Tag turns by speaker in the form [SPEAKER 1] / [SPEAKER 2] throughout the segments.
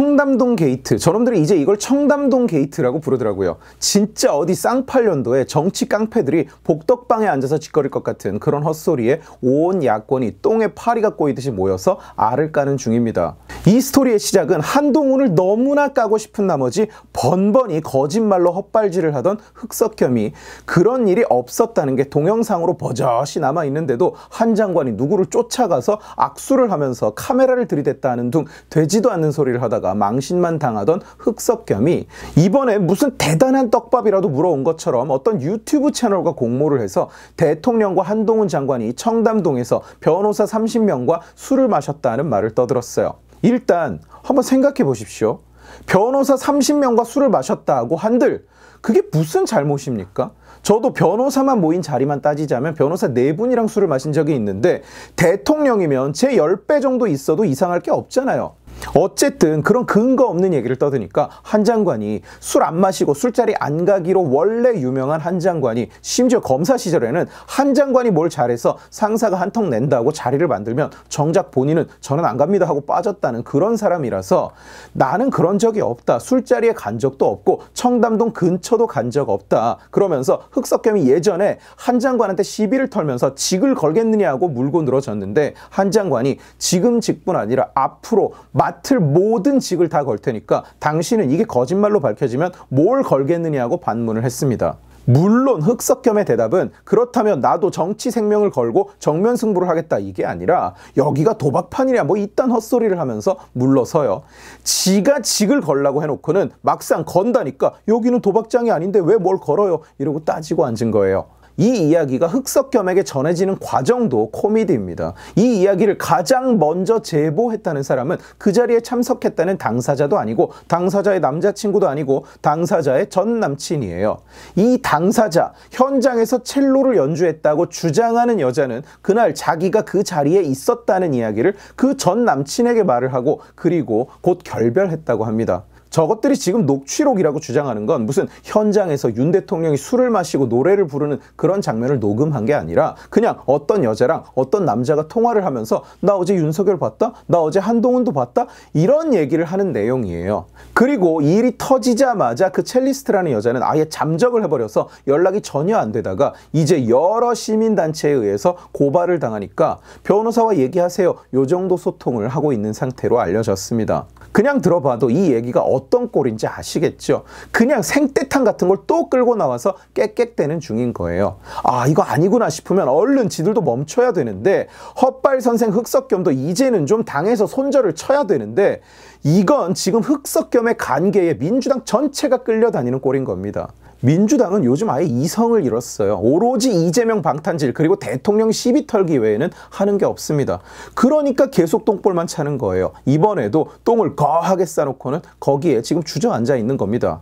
[SPEAKER 1] 청담동 게이트. 저놈들이 이제 이걸 청담동 게이트라고 부르더라고요. 진짜 어디 쌍팔년도에 정치 깡패들이 복덕방에 앉아서 짓거릴 것 같은 그런 헛소리에 온 야권이 똥에 파리가 꼬이듯이 모여서 알을 까는 중입니다. 이 스토리의 시작은 한동훈을 너무나 까고 싶은 나머지 번번이 거짓말로 헛발질을 하던 흑석겸이 그런 일이 없었다는 게 동영상으로 버젓이 남아 있는데도 한 장관이 누구를 쫓아가서 악수를 하면서 카메라를 들이댔다는 둥 되지도 않는 소리를 하다가 살다가 망신만 당하던 흑석겸이 이번에 무슨 대단한 떡밥이라도 물어온 것처럼 어떤 유튜브 채널과 공모를 해서 대통령과 한동훈 장관이 청담동에서 변호사 30명과 술을 마셨다는 말을 떠들었어요. 일단 한번 생각해 보십시오. 변호사 30명과 술을 마셨다고 한들 그게 무슨 잘못입니까? 저도 변호사만 모인 자리만 따지자면 변호사 4 분이랑 술을 마신 적이 있는데 대통령이면 제 10배 정도 있어도 이상할 게 없잖아요. 어쨌든 그런 근거 없는 얘기를 떠드니까 한 장관이 술 안 마시고 술자리 안 가기로 원래 유명한 한 장관이 심지어 검사 시절에는 한 장관이 뭘 잘해서 상사가 한턱 낸다고 자리를 만들면 정작 본인은 저는 안 갑니다 하고 빠졌다는 그런 사람이라서 나는 그런 적이 없다. 술자리에 간 적도 없고 청담동 근처도 간 적 없다. 그러면서 흑석겸이 예전에 한 장관한테 시비를 털면서 직을 걸겠느냐고 물고 늘어졌는데 한 장관이 지금 직뿐 아니라 앞으로 맞 맡을 모든 직을 다 걸 테니까 당신은 이게 거짓말로 밝혀지면 뭘 걸겠느냐고 반문을 했습니다. 물론 흑석겸의 대답은 그렇다면 나도 정치 생명을 걸고 정면 승부를 하겠다 이게 아니라 여기가 도박판이랴 뭐 이딴 헛소리를 하면서 물러서요. 지가 직을 걸라고 해놓고는 막상 건다니까 여기는 도박장이 아닌데 왜 뭘 걸어요 이러고 따지고 앉은 거예요. 이 이야기가 흑석겸에게 전해지는 과정도 코미디입니다. 이 이야기를 가장 먼저 제보했다는 사람은 그 자리에 참석했다는 당사자도 아니고 당사자의 남자친구도 아니고 당사자의 전 남친이에요. 이 당사자 현장에서 첼로를 연주했다고 주장하는 여자는 그날 자기가 그 자리에 있었다는 이야기를 그 전 남친에게 말을 하고 그리고 곧 결별했다고 합니다. 저것들이 지금 녹취록이라고 주장하는 건 무슨 현장에서 윤 대통령이 술을 마시고 노래를 부르는 그런 장면을 녹음한 게 아니라 그냥 어떤 여자랑 어떤 남자가 통화를 하면서 나 어제 윤석열 봤다? 나 어제 한동훈도 봤다? 이런 얘기를 하는 내용이에요. 그리고 이 일이 터지자마자 그 첼리스트라는 여자는 아예 잠적을 해버려서 연락이 전혀 안 되다가 이제 여러 시민단체에 의해서 고발을 당하니까 변호사와 얘기하세요. 요 정도 소통을 하고 있는 상태로 알려졌습니다. 그냥 들어봐도 이 얘기가 어 어떤 꼴인지 아시겠죠? 그냥 생떼탕 같은 걸 또 끌고 나와서 깨끗대는 중인 거예요. 아 이거 아니구나 싶으면 얼른 지들도 멈춰야 되는데 헛발 선생 흑석겸도 이제는 좀 당에서 손절을 쳐야 되는데 이건 지금 흑석겸의 관계에 민주당 전체가 끌려다니는 꼴인 겁니다. 민주당은 요즘 아예 이성을 잃었어요. 오로지 이재명 방탄질 그리고 대통령 시비 털기 외에는 하는 게 없습니다. 그러니까 계속 똥볼만 차는 거예요. 이번에도 똥을 거하게 싸놓고는 거기에 지금 주저앉아 있는 겁니다.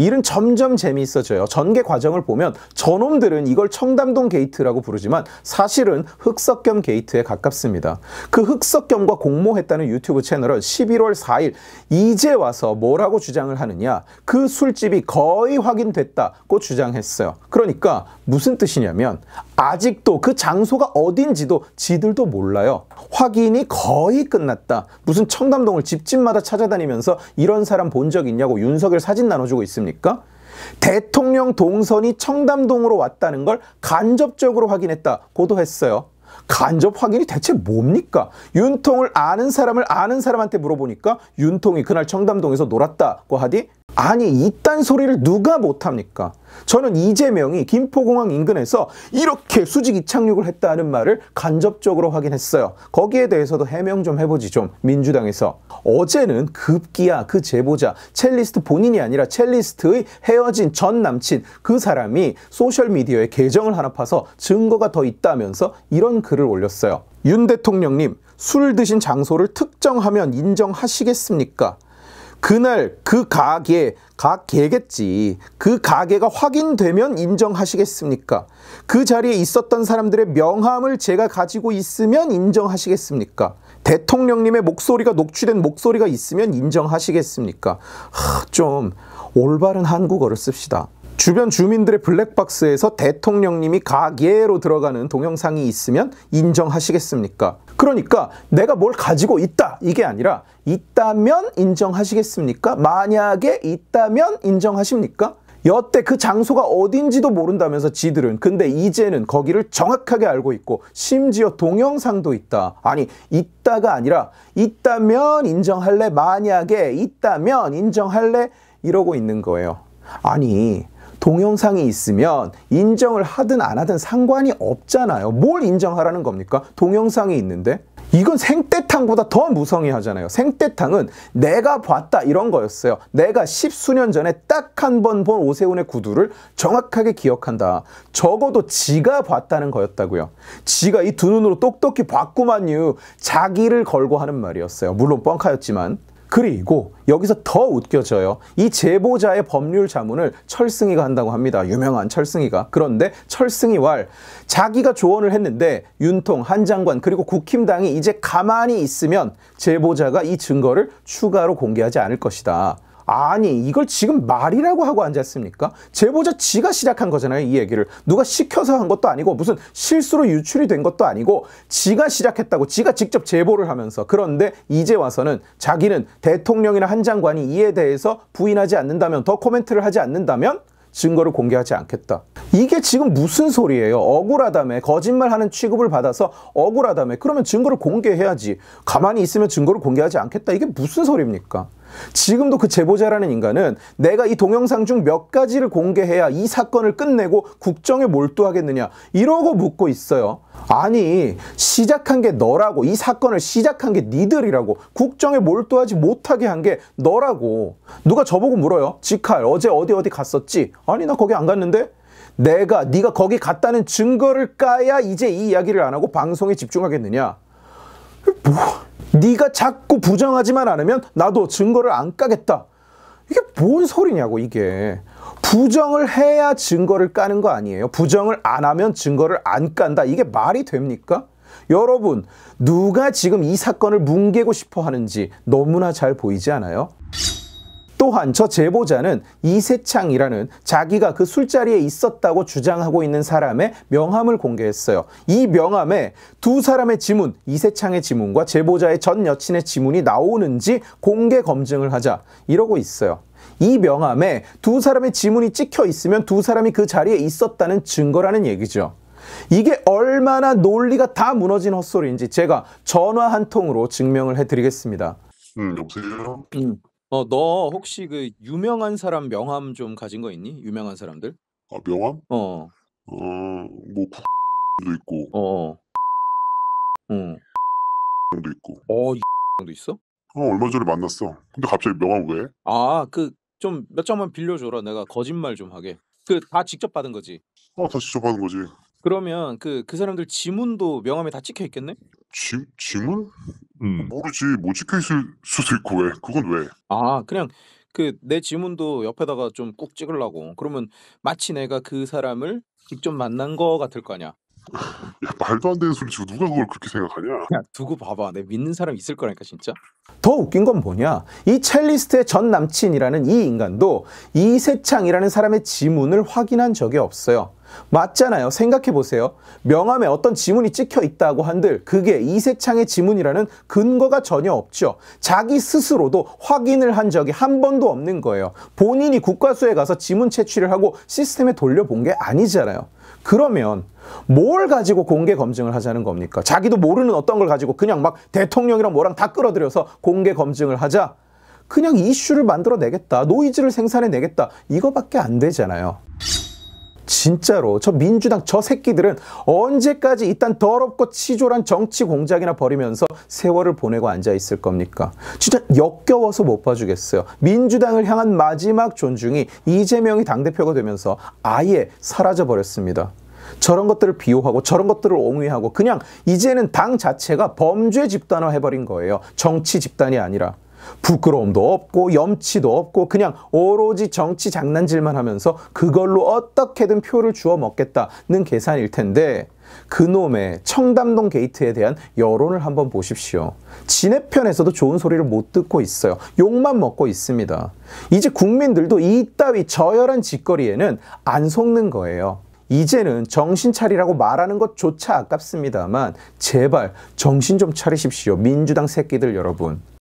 [SPEAKER 1] 일은 점점 재미있어져요. 전개 과정을 보면 저놈들은 이걸 청담동 게이트라고 부르지만 사실은 흑석겸 게이트에 가깝습니다. 그 흑석겸과 공모했다는 유튜브 채널은 11월 4일 이제 와서 뭐라고 주장을 하느냐 그 술집이 거의 확인됐다고 주장했어요. 그러니까 무슨 뜻이냐면 아직도 그 장소가 어딘지도 지들도 몰라요. 확인이 거의 끝났다. 무슨 청담동을 집집마다 찾아다니면서 이런 사람 본 적 있냐고 윤석열 사진 나눠주고 있습니까? 대통령 동선이 청담동으로 왔다는 걸 간접적으로 확인했다 고도했어요. 간접 확인이 대체 뭡니까? 윤통을 아는 사람을 아는 사람한테 물어보니까 윤통이 그날 청담동에서 놀았다고 하디 아니 이딴 소리를 누가 못합니까? 저는 이재명이 김포공항 인근에서 이렇게 수직 이착륙을 했다는 말을 간접적으로 확인했어요. 거기에 대해서도 해명 좀 해보지 좀 민주당에서. 어제는 급기야 그 제보자 첼리스트 본인이 아니라 첼리스트의 헤어진 전 남친 그 사람이 소셜미디어에 계정을 하나 파서 증거가 더 있다면서 이런 글을 올렸어요. 윤 대통령님 술 드신 장소를 특정하면 인정하시겠습니까? 그날 그 가게, 가게겠지. 그 가게가 확인되면 인정하시겠습니까? 그 자리에 있었던 사람들의 명함을 제가 가지고 있으면 인정하시겠습니까? 대통령님의 목소리가 녹취된 목소리가 있으면 인정하시겠습니까? 하, 좀 올바른 한국어를 씁시다. 주변 주민들의 블랙박스에서 대통령님이 가게로 들어가는 동영상이 있으면 인정하시겠습니까? 그러니까 내가 뭘 가지고 있다 이게 아니라 있다면 인정하시겠습니까? 만약에 있다면 인정하십니까? 여태 그 장소가 어딘지도 모른다면서 지들은 근데 이제는 거기를 정확하게 알고 있고 심지어 동영상도 있다 아니 있다가 아니라 있다면 인정할래 만약에 있다면 인정할래 이러고 있는 거예요 아니 동영상이 있으면 인정을 하든 안 하든 상관이 없잖아요. 뭘 인정하라는 겁니까? 동영상이 있는데? 이건 생떼탕보다 더 무성의하잖아요. 생떼탕은 내가 봤다 이런 거였어요. 내가 십수년 전에 딱 한 번 본 오세훈의 구두를 정확하게 기억한다. 적어도 지가 봤다는 거였다고요. 지가 이 두 눈으로 똑똑히 봤구만요. 자기를 걸고 하는 말이었어요. 물론 뻥카였지만. 그리고 여기서 더 웃겨져요. 이 제보자의 법률 자문을 철승이가 한다고 합니다. 유명한 철승이가. 그런데 철승이 왈 자기가 조언을 했는데 윤통, 한 장관 그리고 국힘당이 이제 가만히 있으면 제보자가 이 증거를 추가로 공개하지 않을 것이다. 아니 이걸 지금 말이라고 하고 앉았습니까? 제보자 지가 시작한 거잖아요 이 얘기를 누가 시켜서 한 것도 아니고 무슨 실수로 유출이 된 것도 아니고 지가 시작했다고 지가 직접 제보를 하면서 그런데 이제 와서는 자기는 대통령이나 한 장관이 이에 대해서 부인하지 않는다면 더 코멘트를 하지 않는다면 증거를 공개하지 않겠다. 이게 지금 무슨 소리예요? 억울하다며 거짓말하는 취급을 받아서 억울하다며 그러면 증거를 공개해야지. 가만히 있으면 증거를 공개하지 않겠다. 이게 무슨 소리입니까? 지금도 그 제보자라는 인간은 내가 이 동영상 중 몇 가지를 공개해야 이 사건을 끝내고 국정에 몰두하겠느냐 이러고 묻고 있어요. 아니 시작한 게 너라고 이 사건을 시작한 게 니들이라고 국정에 몰두하지 못하게 한 게 너라고 누가 저보고 물어요 직할 어제 어디 어디 갔었지 아니 나 거기 안 갔는데 내가 네가 거기 갔다는 증거를 까야 이제 이 이야기를 안 하고 방송에 집중하겠느냐 뭐 네가 자꾸 부정하지만 않으면 나도 증거를 안 까겠다. 이게 뭔 소리냐고 이게. 부정을 해야 증거를 까는 거 아니에요. 부정을 안 하면 증거를 안 깐다. 이게 말이 됩니까? 여러분, 누가 지금 이 사건을 뭉개고 싶어 하는지 너무나 잘 보이지 않아요? 또한 저 제보자는 이세창이라는 자기가 그 술자리에 있었다고 주장하고 있는 사람의 명함을 공개했어요. 이 명함에 두 사람의 지문, 이세창의 지문과 제보자의 전 여친의 지문이 나오는지 공개 검증을 하자 이러고 있어요. 이 명함에 두 사람의 지문이 찍혀 있으면 두 사람이 그 자리에 있었다는 증거라는 얘기죠. 이게 얼마나 논리가 다 무너진 헛소리인지 제가 전화 한 통으로 증명을 해드리겠습니다. 음, 여보세요? 음. 어, 너 혹시 그 유명한 사람 명함 좀 가진 거 있니? 유명한 사람들? 아, 명함? 어, 어, 뭐 국도 있고, 어, 어, 응. 도 있고. 어, 정도 있어? 어, 얼마 전에 만났어. 근데 갑자기 명함 왜? 아, 그 좀 몇 장만 빌려줘라. 내가 거짓말 좀 하게. 그 다 직접 받은 거지. 아, 어, 다직접 받은 거지. 그러면 그그 그 사람들 지문도 명함에 다 찍혀 있겠네? 지, 지문? 음. 모르지 못 뭐 지켜있을 수도 있고 왜 그건 왜 아, 그냥 그 내 지문도 옆에다가 좀 꾹 찍으려고. 그러면 마치 내가 그 사람을 직접 만난 거 같을 거 아니야. 야, 말도 안 되는 소리 치고 누가 그걸 그렇게 생각하냐 야, 두고 봐봐. 내 믿는 사람 있을 거라니까 진짜. 더 웃긴 건 뭐냐? 이 첼리스트의 전 남친이라는 이 인간도 이세창이라는 사람의 지문을 확인한 적이 없어요. 맞잖아요. 생각해 보세요. 명함에 어떤 지문이 찍혀 있다고 한들 그게 이세창의 지문이라는 근거가 전혀 없죠. 자기 스스로도 확인을 한 적이 한 번도 없는 거예요. 본인이 국과수에 가서 지문 채취를 하고 시스템에 돌려본 게 아니잖아요. 그러면 뭘 가지고 공개 검증을 하자는 겁니까? 자기도 모르는 어떤 걸 가지고 그냥 막 대통령이랑 뭐랑 다 끌어들여서 공개 검증을 하자. 그냥 이슈를 만들어내겠다. 노이즈를 생산해내겠다. 이거밖에 안 되잖아요. 진짜로 저 민주당 저 새끼들은 언제까지 이딴 더럽고 치졸한 정치 공작이나 벌이면서 세월을 보내고 앉아 있을 겁니까? 진짜 역겨워서 못 봐주겠어요. 민주당을 향한 마지막 존중이 이재명이 당대표가 되면서 아예 사라져 버렸습니다. 저런 것들을 비호하고 저런 것들을 옹위하고 그냥 이제는 당 자체가 범죄 집단화 해버린 거예요. 정치 집단이 아니라. 부끄러움도 없고 염치도 없고 그냥 오로지 정치 장난질만 하면서 그걸로 어떻게든 표를 주워 먹겠다는 계산일 텐데 그놈의 청담동 게이트에 대한 여론을 한번 보십시오. 진해 편에서도 좋은 소리를 못 듣고 있어요. 욕만 먹고 있습니다. 이제 국민들도 이따위 저열한 짓거리에는 안 속는 거예요. 이제는 정신 차리라고 말하는 것조차 아깝습니다만 제발 정신 좀 차리십시오. 민주당 새끼들 여러분.